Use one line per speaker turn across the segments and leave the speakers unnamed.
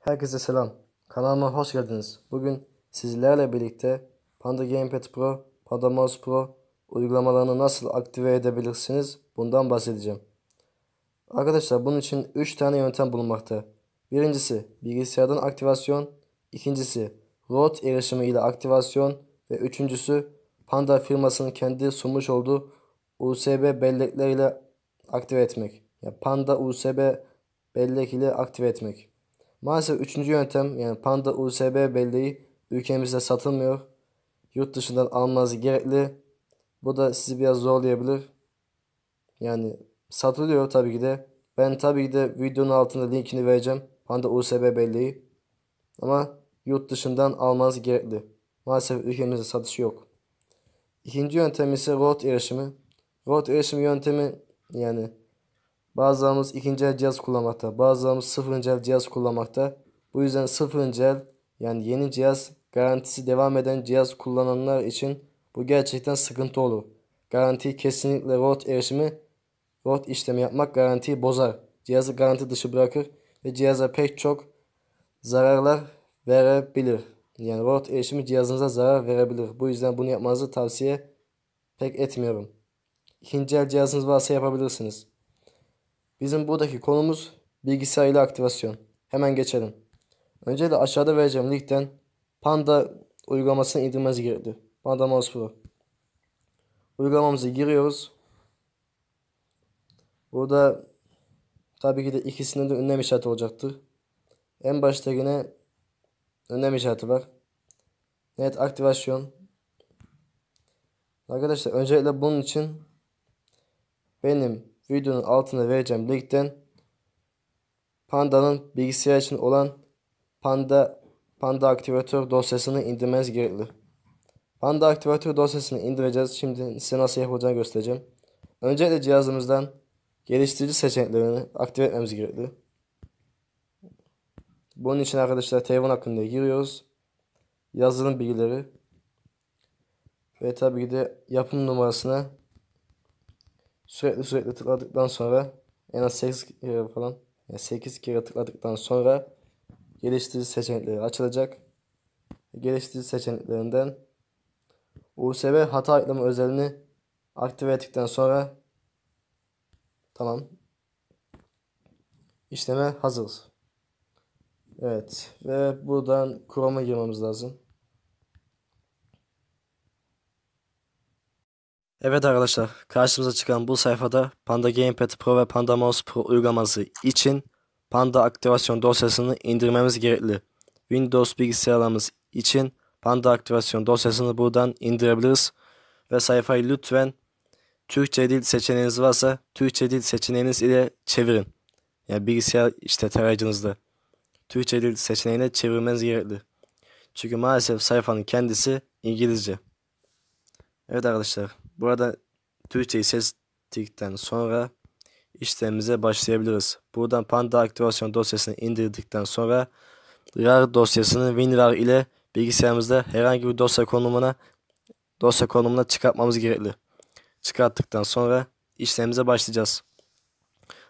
Herkese selam. Kanalıma hoş geldiniz. Bugün sizlerle birlikte Panda Gamepad Pro, Panda Mouse Pro uygulamalarını nasıl aktive edebilirsiniz bundan bahsedeceğim. Arkadaşlar bunun için 3 tane yöntem bulunmakta. Birincisi bilgisayardan aktivasyon, ikincisi root erişimi ile aktivasyon ve üçüncüsü Panda firmasının kendi sunmuş olduğu USB bellekler ile aktive etmek. Yani Panda USB bellek ile aktive etmek. Maalesef üçüncü yöntem yani Panda USB belleği ülkemizde satılmıyor. Yurt dışından almanız gerekli. Bu da sizi biraz zorlayabilir. Yani satılıyor tabii ki de. Ben tabii ki de videonun altında linkini vereceğim. Panda USB belleği. Ama yurt dışından almanız gerekli. Maalesef ülkemizde satışı yok. İkinci yöntem ise road erişimi. Road erişimi yöntemi yani Bazılarımız ikinci el cihaz kullanmakta. Bazılarımız sıfırıncı el cihaz kullanmakta. Bu yüzden sıfırıncı el yani yeni cihaz garantisi devam eden cihaz kullananlar için bu gerçekten sıkıntı olur. Garanti kesinlikle rot erişimi rot işlemi yapmak garantiyi bozar. Cihazı garanti dışı bırakır ve cihaza pek çok zararlar verebilir. Yani rot erişimi cihazınıza zarar verebilir. Bu yüzden bunu yapmanızı tavsiye pek etmiyorum. İkinci el cihazınız varsa yapabilirsiniz. Bizim buradaki konumuz bilgisayarlı aktivasyon. Hemen geçelim. Önce de aşağıda vereceğim linkten Panda uygulamasını indirmeniz girdi Panda Mouse Pro. Uygulamamızı giriyoruz. Burada tabii ki de ikisinde de ünlem işareti olacaktır. En başta yine ünlem işareti var. Net aktivasyon. Arkadaşlar öncelikle bunun için benim videonun altına vereceğim linkten Panda'nın bilgisayar için olan Panda Panda aktivatör dosyasını indirmeniz gerekli. Panda aktivatör dosyasını indireceğiz. Şimdi size nasıl yapacağını göstereceğim. Öncelikle cihazımızdan geliştirici seçeneklerini aktive etmemiz gerekli. Bunun için arkadaşlar telefon hakkında giriyoruz. Yazılım bilgileri. Ve tabii ki de yapım numarasına sürekli sürekli tıkladıktan sonra en az 8 kere falan yani 8 kere tıkladıktan sonra geliştirici seçenekleri açılacak. Geliştirici seçeneklerinden USB hata ayıklama özelliğini aktive ettikten sonra tamam işleme hazır. Evet ve buradan Chrome'a girmemiz lazım. Evet arkadaşlar karşımıza çıkan bu sayfada Panda Gamepad Pro ve Panda Mouse Pro uygulaması için Panda aktivasyon dosyasını indirmemiz gerekli. Windows bilgisayarlarımız için Panda aktivasyon dosyasını buradan indirebiliriz. Ve sayfayı lütfen Türkçe dil seçeneğiniz varsa Türkçe dil seçeneğiniz ile çevirin. Yani bilgisayar işte tarayıcınızda. Türkçe dil seçeneğine çevirmeniz gerekli. Çünkü maalesef sayfanın kendisi İngilizce. Evet arkadaşlar. Burada Türkçeyi seçtikten sonra işlemimize başlayabiliriz. Buradan Panda aktivasyon dosyasını indirdikten sonra RAR dosyasını WinRAR ile bilgisayarımızda herhangi bir dosya konumuna dosya konumuna çıkartmamız gerekli. Çıkarttıktan sonra işlemimize başlayacağız.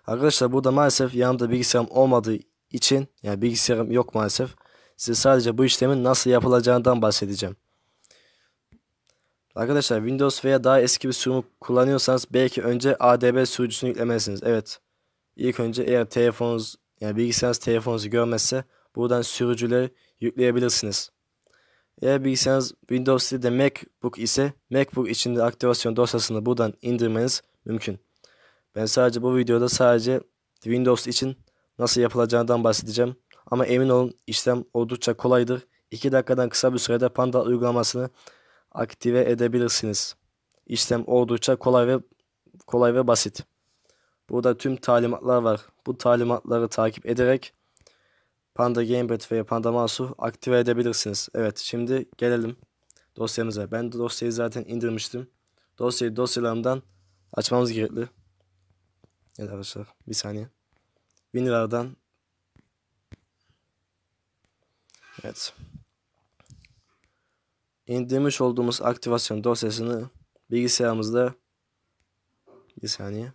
Arkadaşlar burada maalesef yanımda bilgisayarım olmadığı için yani bilgisayarım yok maalesef. Size sadece bu işlemin nasıl yapılacağından bahsedeceğim. Arkadaşlar Windows veya daha eski bir sürümü kullanıyorsanız belki önce ADB sürücüsünü yüklemelisiniz. Evet. İlk önce eğer telefonunuz yani bilgisayarınız telefonunuzu görmezse buradan sürücüleri yükleyebilirsiniz. Eğer bilgisayarınız Windows sitede MacBook ise MacBook içinde aktivasyon dosyasını buradan indirmeniz mümkün. Ben sadece bu videoda sadece Windows için nasıl yapılacağından bahsedeceğim. Ama emin olun işlem oldukça kolaydır. 2 dakikadan kısa bir sürede Panda uygulamasını aktive edebilirsiniz. İşlem oldukça kolay ve kolay ve basit. Burada tüm talimatlar var. Bu talimatları takip ederek Panda Gamepad veya Panda Mouse'u aktive edebilirsiniz. Evet şimdi gelelim dosyamıza. Ben dosyayı zaten indirmiştim. Dosyayı dosyalarımdan açmamız gerekli. Evet arkadaşlar bir saniye. WinRAR'dan Evet indirmiş olduğumuz aktivasyon dosyasını bilgisayarımızda bir saniye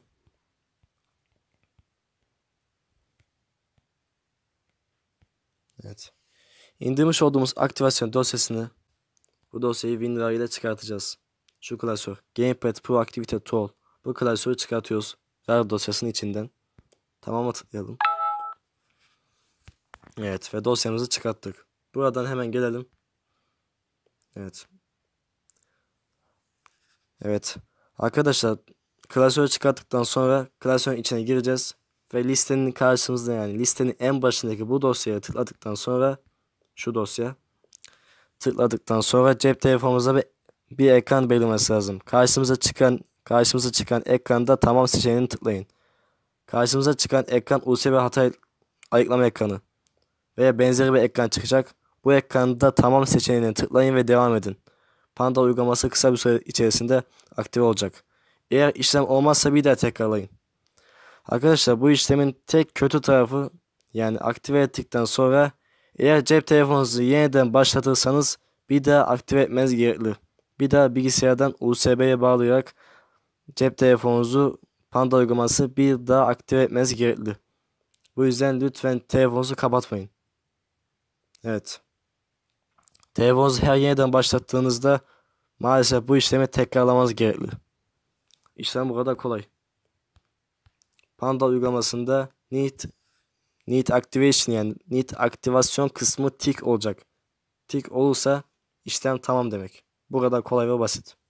Evet. İndirmiş olduğumuz aktivasyon dosyasını bu dosyayı WinRAR ile çıkartacağız. Şu klasör Gamepad Pro Activity Tool bu klasörü çıkartıyoruz RAR dosyasının içinden. Tamam'a tıklayalım. Evet ve dosyamızı çıkarttık. Buradan hemen gelelim. Evet. Evet. Arkadaşlar klasörü çıkarttıktan sonra klasörün içine gireceğiz. Ve listenin karşımızda yani listenin en başındaki bu dosyaya tıkladıktan sonra şu dosya tıkladıktan sonra cep telefonumuza bir, bir ekran belirmesi lazım. Karşımıza çıkan karşımıza çıkan ekranda tamam seçeneğini tıklayın. Karşımıza çıkan ekran USB hata ayıklama ekranı veya benzeri bir ekran çıkacak. Bu ekranda tamam seçeneğine tıklayın ve devam edin. Panda uygulaması kısa bir süre içerisinde aktive olacak. Eğer işlem olmazsa bir daha tekrarlayın. Arkadaşlar bu işlemin tek kötü tarafı yani aktive ettikten sonra eğer cep telefonunuzu yeniden başlatırsanız bir daha aktive etmeniz gerekli. Bir daha bilgisayardan USB'ye bağlayarak cep telefonunuzu Panda uygulaması bir daha aktive etmeniz gerekli. Bu yüzden lütfen telefonunuzu kapatmayın. Evet. Telefonunuzu her yeniden başlattığınızda maalesef bu işlemi tekrarlamanız gerekli. İşlem bu kadar kolay. Panda uygulamasında Need Need Activation yani Need aktivasyon kısmı tick olacak. Tick olursa işlem tamam demek. Bu kadar kolay ve basit.